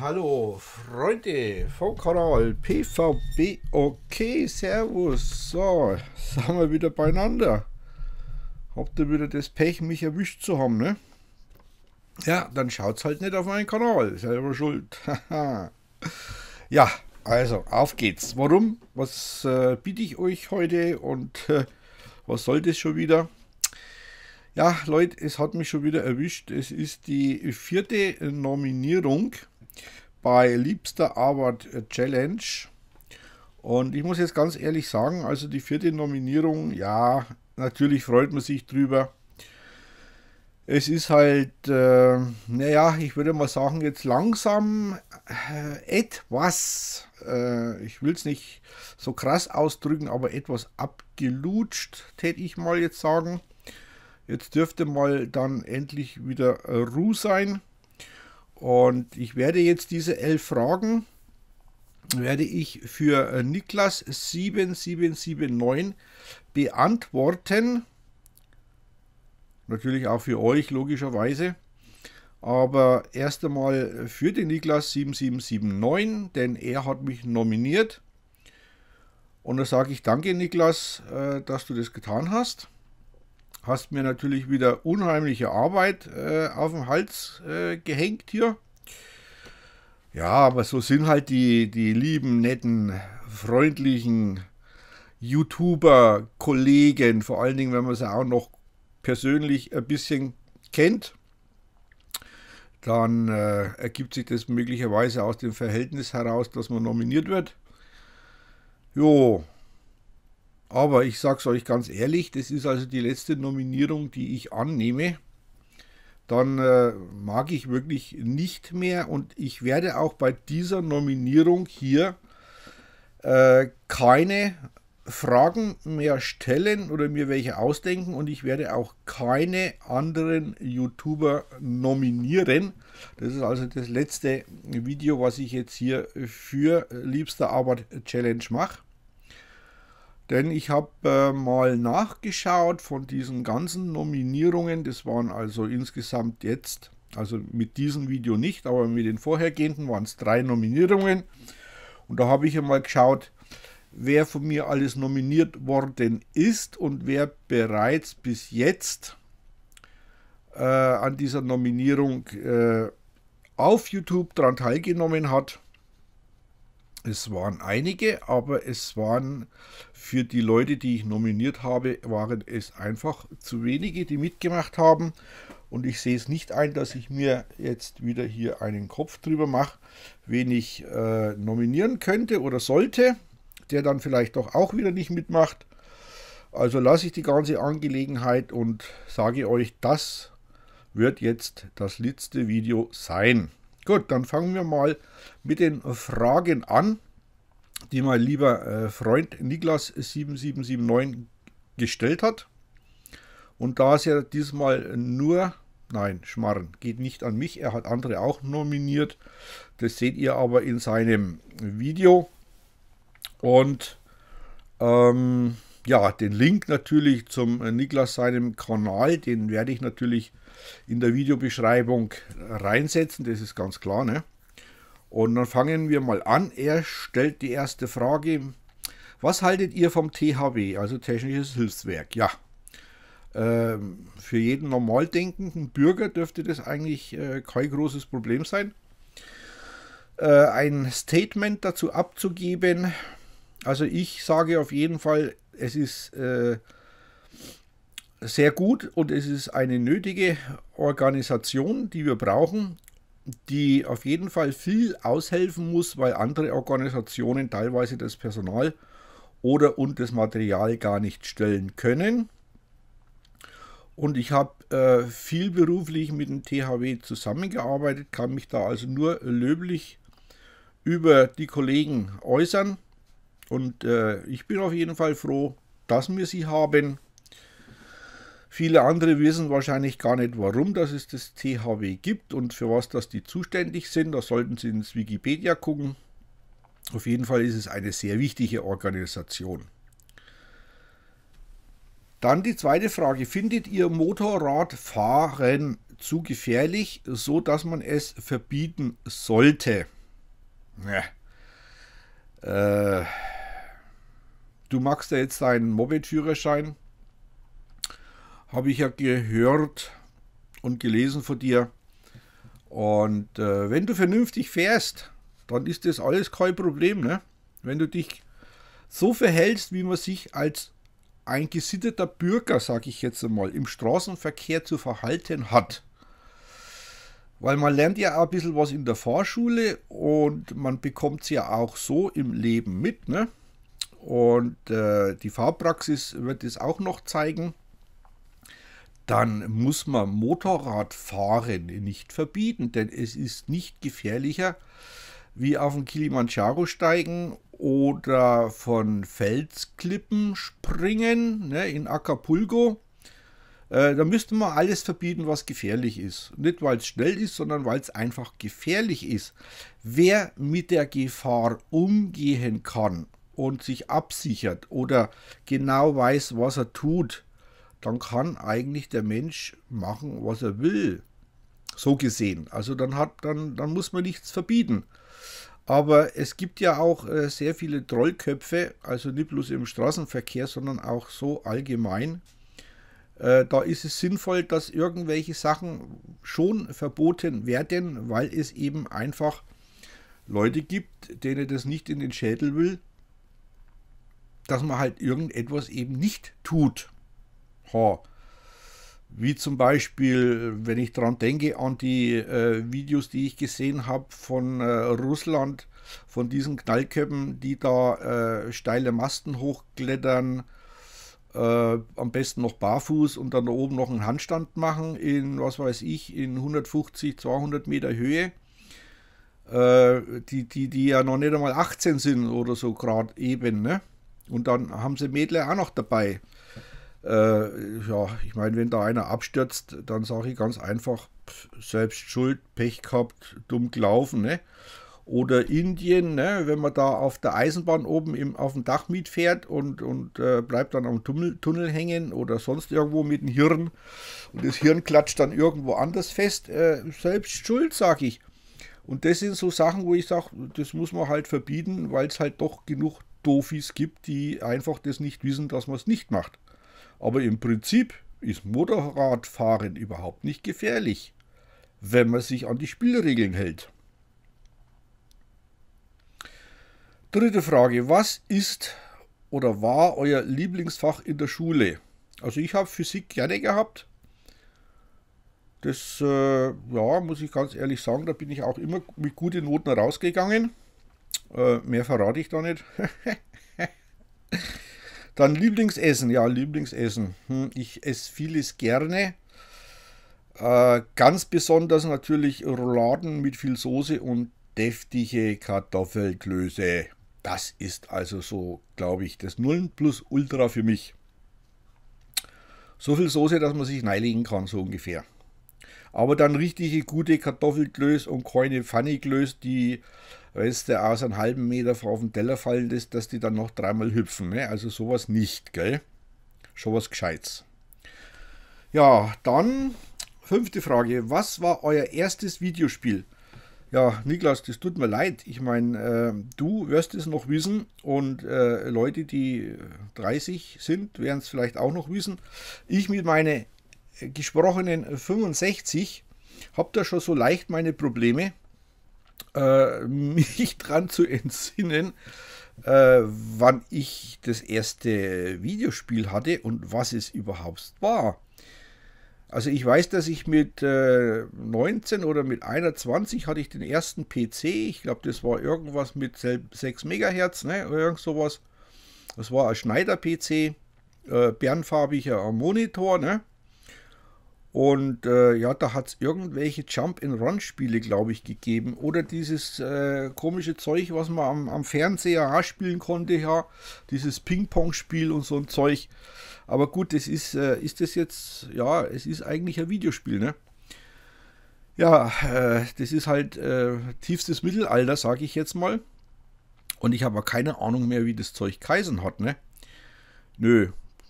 hallo Freunde vom Kanal PVB. Okay, servus. So, sind wir wieder beieinander. Habt ihr wieder das Pech, mich erwischt zu haben, ne? Ja, dann schaut's halt nicht auf meinen Kanal. Selber schuld. ja, also, auf geht's. Warum? Was äh, biete ich euch heute und äh, was soll das schon wieder? Ja, Leute, es hat mich schon wieder erwischt. Es ist die vierte Nominierung bei Liebster Arbeit Challenge. Und ich muss jetzt ganz ehrlich sagen, also die vierte Nominierung, ja, natürlich freut man sich drüber. Es ist halt, äh, naja, ich würde mal sagen, jetzt langsam äh, etwas, äh, ich will es nicht so krass ausdrücken, aber etwas abgelutscht, tät ich mal jetzt sagen. Jetzt dürfte mal dann endlich wieder Ruhe sein. Und ich werde jetzt diese elf Fragen, werde ich für äh, Niklas 7779 beantworten. Natürlich auch für euch, logischerweise. Aber erst einmal für den Niklas 7779, denn er hat mich nominiert. Und da sage ich danke, Niklas, äh, dass du das getan hast hast mir natürlich wieder unheimliche Arbeit äh, auf den Hals äh, gehängt hier. Ja, aber so sind halt die, die lieben, netten, freundlichen YouTuber-Kollegen, vor allen Dingen, wenn man sie auch noch persönlich ein bisschen kennt, dann äh, ergibt sich das möglicherweise aus dem Verhältnis heraus, dass man nominiert wird. Jo, aber ich sage es euch ganz ehrlich, das ist also die letzte Nominierung, die ich annehme. Dann äh, mag ich wirklich nicht mehr und ich werde auch bei dieser Nominierung hier äh, keine Fragen mehr stellen oder mir welche ausdenken und ich werde auch keine anderen YouTuber nominieren. Das ist also das letzte Video, was ich jetzt hier für Liebster Arbeit Challenge mache. Denn ich habe äh, mal nachgeschaut von diesen ganzen Nominierungen, das waren also insgesamt jetzt, also mit diesem Video nicht, aber mit den vorhergehenden waren es drei Nominierungen. Und da habe ich einmal geschaut, wer von mir alles nominiert worden ist und wer bereits bis jetzt äh, an dieser Nominierung äh, auf YouTube daran teilgenommen hat. Es waren einige, aber es waren für die Leute, die ich nominiert habe, waren es einfach zu wenige, die mitgemacht haben. Und ich sehe es nicht ein, dass ich mir jetzt wieder hier einen Kopf drüber mache, wen ich äh, nominieren könnte oder sollte, der dann vielleicht doch auch wieder nicht mitmacht. Also lasse ich die ganze Angelegenheit und sage euch, das wird jetzt das letzte Video sein. Gut, dann fangen wir mal mit den Fragen an, die mein lieber äh, Freund Niklas7779 gestellt hat. Und da ist er diesmal nur, nein, Schmarren, geht nicht an mich, er hat andere auch nominiert. Das seht ihr aber in seinem Video. Und ähm, ja, den Link natürlich zum äh, Niklas seinem Kanal, den werde ich natürlich in der Videobeschreibung reinsetzen, das ist ganz klar. Ne? Und dann fangen wir mal an. Er stellt die erste Frage. Was haltet ihr vom THW, also Technisches Hilfswerk? Ja, ähm, für jeden normal denkenden Bürger dürfte das eigentlich äh, kein großes Problem sein. Äh, ein Statement dazu abzugeben, also ich sage auf jeden Fall, es ist äh, sehr gut und es ist eine nötige Organisation, die wir brauchen, die auf jeden Fall viel aushelfen muss, weil andere Organisationen teilweise das Personal oder und das Material gar nicht stellen können. Und ich habe äh, viel beruflich mit dem THW zusammengearbeitet, kann mich da also nur löblich über die Kollegen äußern. Und äh, ich bin auf jeden Fall froh, dass wir sie haben. Viele andere wissen wahrscheinlich gar nicht, warum dass es das THW gibt und für was das die zuständig sind. Da sollten Sie ins Wikipedia gucken. Auf jeden Fall ist es eine sehr wichtige Organisation. Dann die zweite Frage. Findet ihr Motorradfahren zu gefährlich, so dass man es verbieten sollte? Ja. Äh, Du machst ja jetzt deinen Moped-Führerschein. Habe ich ja gehört und gelesen von dir. Und äh, wenn du vernünftig fährst, dann ist das alles kein Problem. Ne? Wenn du dich so verhältst, wie man sich als ein gesitteter Bürger, sage ich jetzt einmal, im Straßenverkehr zu verhalten hat. Weil man lernt ja auch ein bisschen was in der Fahrschule und man bekommt es ja auch so im Leben mit. Ne? Und äh, die Fahrpraxis wird es auch noch zeigen. Dann muss man Motorradfahren nicht verbieten, denn es ist nicht gefährlicher, wie auf den Kilimanjaro steigen oder von Felsklippen springen ne, in Acapulco. Äh, da müsste man alles verbieten, was gefährlich ist. Nicht, weil es schnell ist, sondern weil es einfach gefährlich ist. Wer mit der Gefahr umgehen kann und sich absichert oder genau weiß, was er tut, dann kann eigentlich der Mensch machen, was er will. So gesehen. Also dann hat dann, dann muss man nichts verbieten. Aber es gibt ja auch äh, sehr viele Trollköpfe, also nicht bloß im Straßenverkehr, sondern auch so allgemein. Äh, da ist es sinnvoll, dass irgendwelche Sachen schon verboten werden, weil es eben einfach Leute gibt, denen das nicht in den Schädel will dass man halt irgendetwas eben nicht tut. Ha. Wie zum Beispiel, wenn ich dran denke, an die äh, Videos, die ich gesehen habe von äh, Russland, von diesen Knallköppen, die da äh, steile Masten hochklettern, äh, am besten noch barfuß und dann da oben noch einen Handstand machen in, was weiß ich, in 150, 200 Meter Höhe äh, die, die, die ja noch nicht einmal 18 sind oder so gerade eben, ne? Und dann haben sie Mädle auch noch dabei. Äh, ja, ich meine, wenn da einer abstürzt, dann sage ich ganz einfach, pff, selbst schuld, Pech gehabt, dumm gelaufen, ne? Oder Indien, ne? wenn man da auf der Eisenbahn oben im, auf dem Dach mitfährt und, und äh, bleibt dann am Tunnel, Tunnel hängen oder sonst irgendwo mit dem Hirn und das Hirn klatscht dann irgendwo anders fest, äh, selbst schuld, sage ich. Und das sind so Sachen, wo ich sage, das muss man halt verbieten, weil es halt doch genug Doofis gibt, die einfach das nicht wissen, dass man es nicht macht. Aber im Prinzip ist Motorradfahren überhaupt nicht gefährlich, wenn man sich an die Spielregeln hält. Dritte Frage, was ist oder war euer Lieblingsfach in der Schule? Also ich habe Physik gerne gehabt. Das, äh, ja, muss ich ganz ehrlich sagen, da bin ich auch immer mit guten Noten rausgegangen. Äh, mehr verrate ich da nicht. Dann Lieblingsessen. Ja, Lieblingsessen. Hm, ich esse vieles gerne. Äh, ganz besonders natürlich Rouladen mit viel Soße und deftige Kartoffelklöße. Das ist also so, glaube ich, das Nullen plus Ultra für mich. So viel Soße, dass man sich neiligen kann, so ungefähr aber dann richtige gute Kartoffelklöß und keine Pfanneklöß, die Reste aus einem halben Meter auf den Teller fallen lässt, dass die dann noch dreimal hüpfen. Ne? Also sowas nicht, gell? Schon was Gescheites. Ja, dann fünfte Frage. Was war euer erstes Videospiel? Ja, Niklas, das tut mir leid. Ich meine, äh, du wirst es noch wissen und äh, Leute, die 30 sind, werden es vielleicht auch noch wissen. Ich mit meinen gesprochenen 65 habe da schon so leicht meine Probleme, äh, mich dran zu entsinnen, äh, wann ich das erste Videospiel hatte und was es überhaupt war. Also ich weiß, dass ich mit äh, 19 oder mit 21 hatte ich den ersten PC. Ich glaube, das war irgendwas mit 6 MHz, ne? Oder irgend sowas. Das war ein Schneider-PC, äh, bernfarbiger Monitor, ne? Und äh, ja, da hat es irgendwelche Jump-and-Run-Spiele, glaube ich, gegeben. Oder dieses äh, komische Zeug, was man am, am Fernseher spielen konnte, ja. Dieses Ping-Pong-Spiel und so ein Zeug. Aber gut, das ist, äh, ist das jetzt, ja, es ist eigentlich ein Videospiel, ne? Ja, äh, das ist halt äh, tiefstes Mittelalter, sage ich jetzt mal. Und ich habe keine Ahnung mehr, wie das Zeug Kaisen hat, ne? Nö,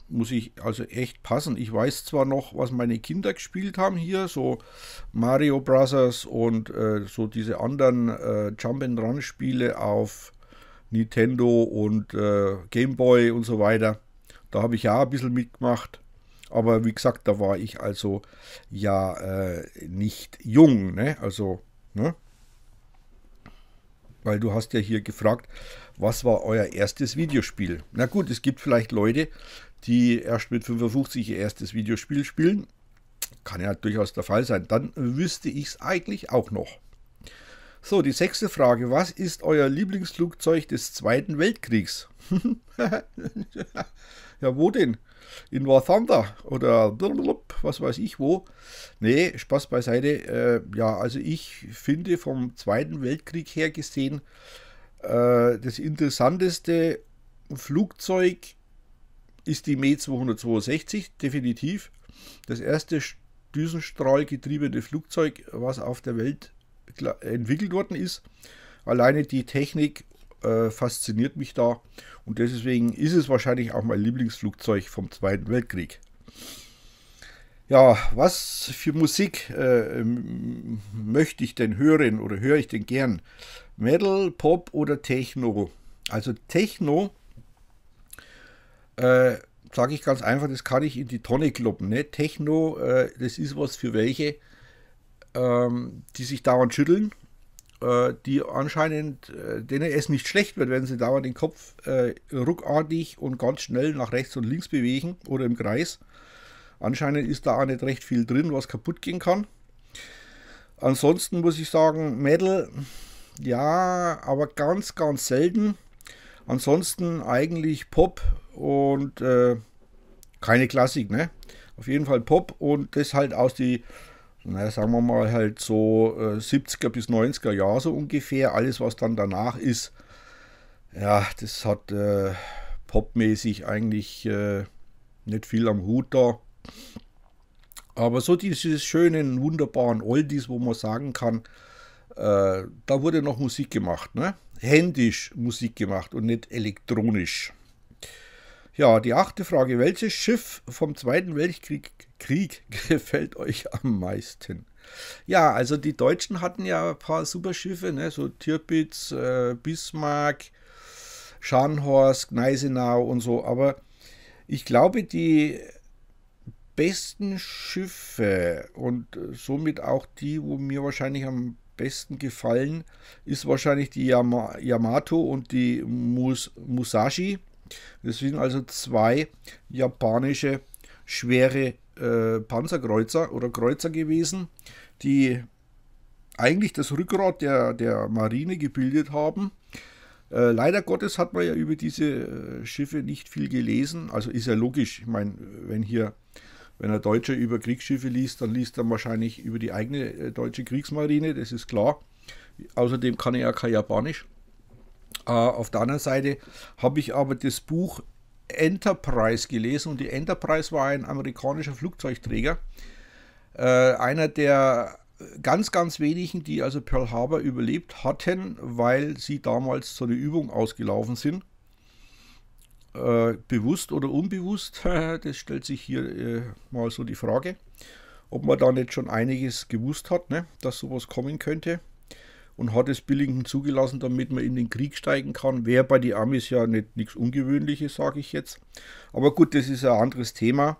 muss ich also echt passen. Ich weiß zwar noch, was meine Kinder gespielt haben hier, so Mario Brothers und äh, so diese anderen äh, Jump'n'Run-Spiele auf Nintendo und äh, Game Boy und so weiter. Da habe ich ja ein bisschen mitgemacht. Aber wie gesagt, da war ich also ja äh, nicht jung. Ne? Also, ne? Weil du hast ja hier gefragt, was war euer erstes Videospiel? Na gut, es gibt vielleicht Leute, die erst mit 55 ihr erstes Videospiel spielen. Kann ja durchaus der Fall sein. Dann wüsste ich es eigentlich auch noch. So, die sechste Frage. Was ist euer Lieblingsflugzeug des Zweiten Weltkriegs? ja, wo denn? In War Thunder oder was weiß ich wo? Nee, Spaß beiseite. Äh, ja, also ich finde vom Zweiten Weltkrieg her gesehen äh, das interessanteste Flugzeug ist die Me 262, definitiv. Das erste düsenstrahlgetriebene Flugzeug, was auf der Welt entwickelt worden ist. Alleine die Technik äh, fasziniert mich da und deswegen ist es wahrscheinlich auch mein Lieblingsflugzeug vom Zweiten Weltkrieg. Ja, was für Musik äh, möchte ich denn hören oder höre ich denn gern? Metal, Pop oder Techno. Also Techno, äh, sage ich ganz einfach, das kann ich in die Tonne kloppen. Ne? Techno, äh, das ist was für welche, ähm, die sich dauernd schütteln, äh, die anscheinend, äh, denen es nicht schlecht wird, wenn sie dauernd den Kopf äh, ruckartig und ganz schnell nach rechts und links bewegen oder im Kreis. Anscheinend ist da auch nicht recht viel drin, was kaputt gehen kann. Ansonsten muss ich sagen, Metal ja, aber ganz, ganz selten. Ansonsten eigentlich Pop und äh, keine Klassik, ne? Auf jeden Fall Pop und das halt aus die, naja, sagen wir mal halt so äh, 70er bis 90er Jahre so ungefähr. Alles, was dann danach ist, ja, das hat äh, popmäßig eigentlich äh, nicht viel am Hut da. Aber so diese schönen, wunderbaren Oldies, wo man sagen kann, äh, da wurde noch Musik gemacht, ne? händisch Musik gemacht und nicht elektronisch. Ja, die achte Frage. Welches Schiff vom Zweiten Weltkrieg Krieg, gefällt euch am meisten? Ja, also die Deutschen hatten ja ein paar super Schiffe, ne? so Tirpitz, äh, Bismarck, Scharnhorst, Gneisenau und so. Aber ich glaube, die besten Schiffe und somit auch die, wo mir wahrscheinlich am besten gefallen ist wahrscheinlich die Yama Yamato und die Mus Musashi. Das sind also zwei japanische schwere äh, Panzerkreuzer oder Kreuzer gewesen, die eigentlich das Rückgrat der, der Marine gebildet haben. Äh, leider Gottes hat man ja über diese äh, Schiffe nicht viel gelesen. Also ist ja logisch. Ich meine, wenn hier wenn ein Deutscher über Kriegsschiffe liest, dann liest er wahrscheinlich über die eigene äh, deutsche Kriegsmarine, das ist klar. Außerdem kann er ja kein Japanisch. Äh, auf der anderen Seite habe ich aber das Buch Enterprise gelesen und die Enterprise war ein amerikanischer Flugzeugträger. Äh, einer der ganz, ganz wenigen, die also Pearl Harbor überlebt hatten, weil sie damals zu einer Übung ausgelaufen sind. Äh, bewusst oder unbewusst, das stellt sich hier äh, mal so die Frage, ob man da nicht schon einiges gewusst hat, ne, dass sowas kommen könnte und hat es Billingen zugelassen, damit man in den Krieg steigen kann. Wäre bei den Amis ja nicht nichts Ungewöhnliches, sage ich jetzt. Aber gut, das ist ein anderes Thema.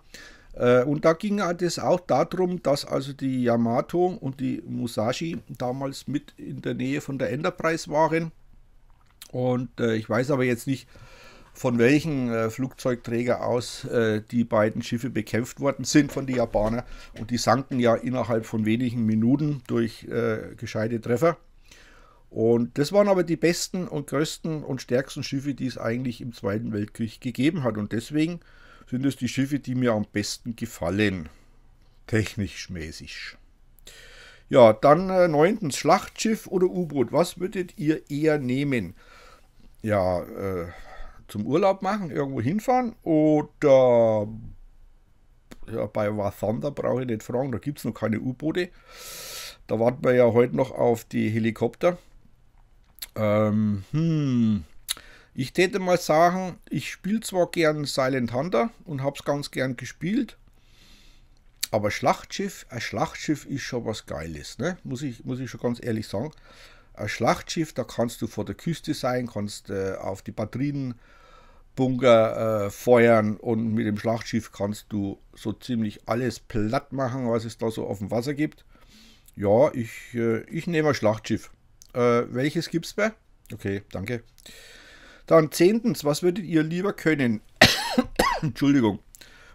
Äh, und da ging es auch darum, dass also die Yamato und die Musashi damals mit in der Nähe von der Enterprise waren. Und äh, ich weiß aber jetzt nicht, von welchen äh, Flugzeugträger aus äh, die beiden Schiffe bekämpft worden sind von den Japanern. Und die sanken ja innerhalb von wenigen Minuten durch äh, gescheite Treffer. Und das waren aber die besten und größten und stärksten Schiffe, die es eigentlich im Zweiten Weltkrieg gegeben hat. Und deswegen sind es die Schiffe, die mir am besten gefallen. Technisch mäßig. Ja, dann äh, neuntens Schlachtschiff oder U-Boot. Was würdet ihr eher nehmen? Ja, äh, zum Urlaub machen, irgendwo hinfahren oder ja, bei Wathanda brauche ich nicht fragen, da gibt es noch keine U-Boote. Da warten wir ja heute noch auf die Helikopter. Ähm, hm, ich täte mal sagen, ich spiele zwar gern Silent Hunter und habe es ganz gern gespielt, aber Schlachtschiff, ein Schlachtschiff ist schon was Geiles, ne? muss, ich, muss ich schon ganz ehrlich sagen ein Schlachtschiff, da kannst du vor der Küste sein, kannst äh, auf die Batterienbunker äh, feuern und mit dem Schlachtschiff kannst du so ziemlich alles platt machen, was es da so auf dem Wasser gibt. Ja, ich, äh, ich nehme ein Schlachtschiff. Äh, welches gibt es bei? Okay, danke. Dann zehntens, was würdet ihr lieber können? Entschuldigung.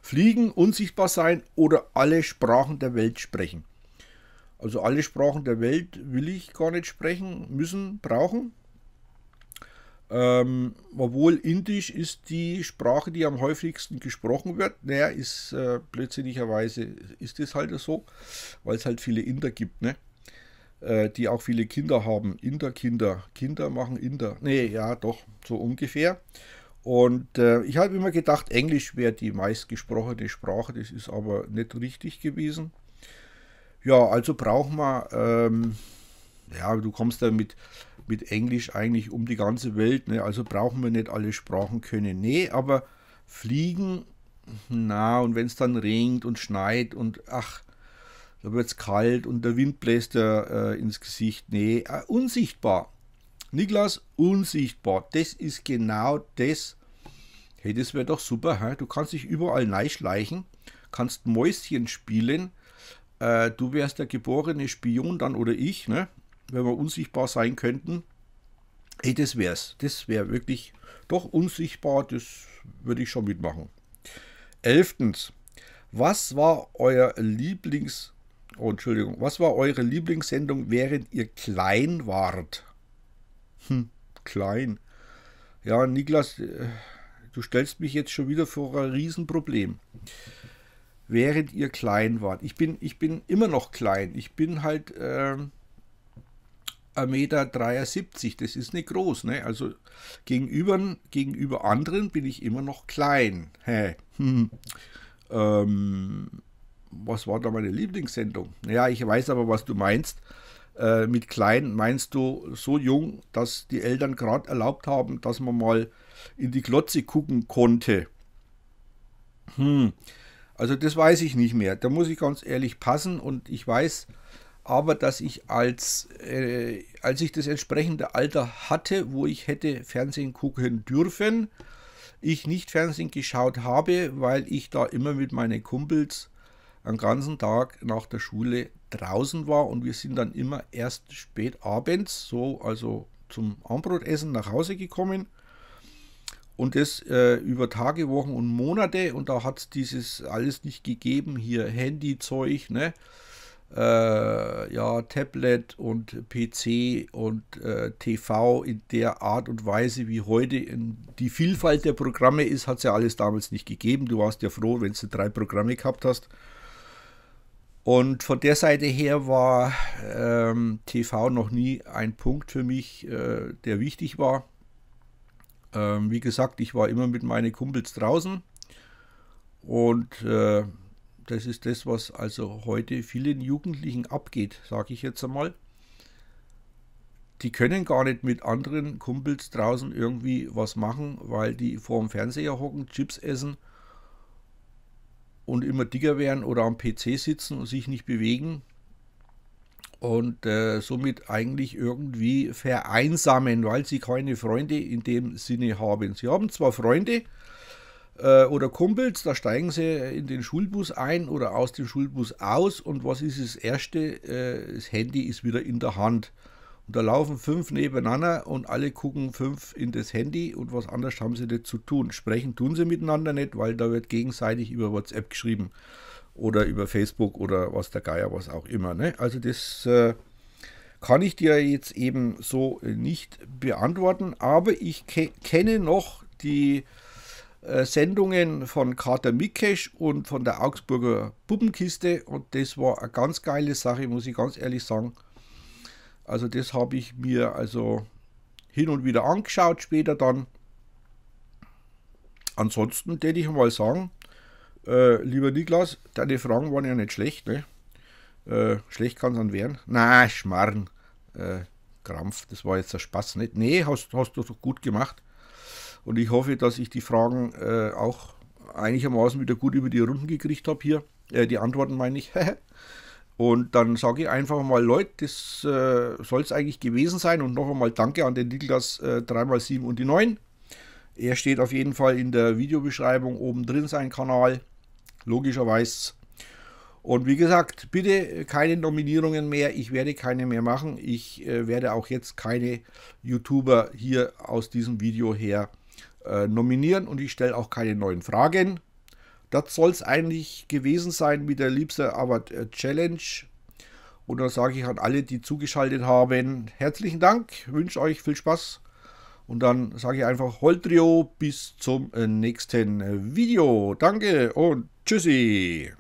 Fliegen, unsichtbar sein oder alle Sprachen der Welt sprechen? Also alle Sprachen der Welt will ich gar nicht sprechen, müssen, brauchen. Ähm, obwohl Indisch ist die Sprache, die am häufigsten gesprochen wird. Naja, ist äh, blödsinnigerweise ist es halt so, weil es halt viele Inder gibt, ne? Äh, die auch viele Kinder haben. Inder-Kinder. Kinder machen Inder. Nee, ja, doch, so ungefähr. Und äh, ich habe immer gedacht, Englisch wäre die meistgesprochene Sprache. Das ist aber nicht richtig gewesen. Ja, also brauchen wir, ähm, ja, du kommst ja mit, mit Englisch eigentlich um die ganze Welt, ne? also brauchen wir nicht alle Sprachen können. Nee, aber fliegen, na, und wenn es dann regnet und schneit und ach, da wird es kalt und der Wind bläst dir äh, ins Gesicht. Nee, äh, unsichtbar. Niklas, unsichtbar. Das ist genau das. Hey, das wäre doch super. Hä? Du kannst dich überall neischleichen, kannst Mäuschen spielen äh, du wärst der geborene Spion dann oder ich, ne? wenn wir unsichtbar sein könnten. Ey, das wär's. Das wäre wirklich doch unsichtbar, das würde ich schon mitmachen. Elftens, was war euer Lieblings... Oh, Entschuldigung, was war eure Lieblingssendung, während ihr klein wart? Hm, klein. Ja, Niklas, äh, du stellst mich jetzt schon wieder vor ein Riesenproblem während ihr klein wart. Ich bin, ich bin immer noch klein. Ich bin halt äh, 1,73 Meter, das ist nicht groß. Ne? Also gegenüber, gegenüber anderen bin ich immer noch klein. Hä? Hm. Ähm, was war da meine Lieblingssendung? Ja, ich weiß aber, was du meinst. Äh, mit klein meinst du so jung, dass die Eltern gerade erlaubt haben, dass man mal in die Glotze gucken konnte. Hm. Also das weiß ich nicht mehr. Da muss ich ganz ehrlich passen und ich weiß aber, dass ich als, äh, als ich das entsprechende Alter hatte, wo ich hätte Fernsehen gucken dürfen, ich nicht Fernsehen geschaut habe, weil ich da immer mit meinen Kumpels am ganzen Tag nach der Schule draußen war und wir sind dann immer erst spät abends, so also zum Anbrotessen nach Hause gekommen und das äh, über Tage, Wochen und Monate. Und da hat es dieses alles nicht gegeben. Hier Handyzeug, ne? Äh, ja, Tablet und PC und äh, TV in der Art und Weise wie heute. In die Vielfalt der Programme ist, hat es ja alles damals nicht gegeben. Du warst ja froh, wenn du drei Programme gehabt hast. Und von der Seite her war ähm, TV noch nie ein Punkt für mich, äh, der wichtig war. Ähm, wie gesagt, ich war immer mit meinen Kumpels draußen und äh, das ist das, was also heute vielen Jugendlichen abgeht, sage ich jetzt einmal. Die können gar nicht mit anderen Kumpels draußen irgendwie was machen, weil die vor dem Fernseher hocken, Chips essen und immer dicker werden oder am PC sitzen und sich nicht bewegen und äh, somit eigentlich irgendwie vereinsamen, weil sie keine Freunde in dem Sinne haben. Sie haben zwar Freunde äh, oder Kumpels, da steigen sie in den Schulbus ein oder aus dem Schulbus aus und was ist das Erste? Äh, das Handy ist wieder in der Hand. Und da laufen fünf nebeneinander und alle gucken fünf in das Handy und was anderes haben sie nicht zu tun. Sprechen tun sie miteinander nicht, weil da wird gegenseitig über WhatsApp geschrieben oder über Facebook oder was der Geier, was auch immer. Ne? Also das äh, kann ich dir jetzt eben so äh, nicht beantworten, aber ich ke kenne noch die äh, Sendungen von Kater Mikesch und von der Augsburger Puppenkiste und das war eine ganz geile Sache, muss ich ganz ehrlich sagen. Also das habe ich mir also hin und wieder angeschaut, später dann. Ansonsten würde ich mal sagen, äh, lieber Niklas, deine Fragen waren ja nicht schlecht, ne? Äh, schlecht kann es dann werden. Na, Schmarrn. Äh, Krampf, das war jetzt der Spaß nicht. Nee, hast, hast du doch gut gemacht. Und ich hoffe, dass ich die Fragen äh, auch einigermaßen wieder gut über die Runden gekriegt habe hier. Äh, die Antworten meine ich. und dann sage ich einfach mal, Leute, das äh, soll es eigentlich gewesen sein. Und noch einmal danke an den Niklas äh, 3x7 und die 9. Er steht auf jeden Fall in der Videobeschreibung oben drin, sein Kanal logischerweise. Und wie gesagt, bitte keine Nominierungen mehr. Ich werde keine mehr machen. Ich äh, werde auch jetzt keine YouTuber hier aus diesem Video her äh, nominieren und ich stelle auch keine neuen Fragen. Das soll es eigentlich gewesen sein mit der Liebster Arbeit äh, Challenge. Und dann sage ich an alle, die zugeschaltet haben, herzlichen Dank, wünsche euch viel Spaß. Und dann sage ich einfach Holtrio bis zum äh, nächsten äh, Video. Danke und Tschüssi.